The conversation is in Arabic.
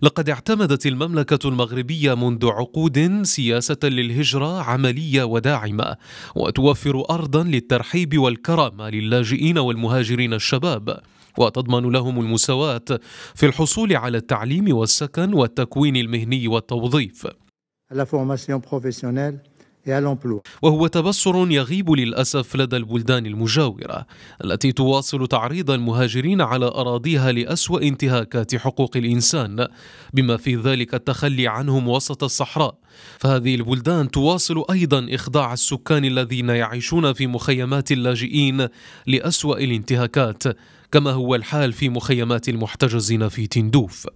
لقد اعتمدت المملكة المغربية منذ عقود سياسة للهجرة عملية وداعمة وتوفر أرضا للترحيب والكرامة للاجئين والمهاجرين الشباب وتضمن لهم المساواة في الحصول على التعليم والسكن والتكوين المهني والتوظيف. La formation professionnelle وهو تبصر يغيب للأسف لدى البلدان المجاورة التي تواصل تعريض المهاجرين على أراضيها لأسوأ انتهاكات حقوق الإنسان بما في ذلك التخلي عنهم وسط الصحراء فهذه البلدان تواصل أيضا إخضاع السكان الذين يعيشون في مخيمات اللاجئين لأسوأ الانتهاكات كما هو الحال في مخيمات المحتجزين في تندوف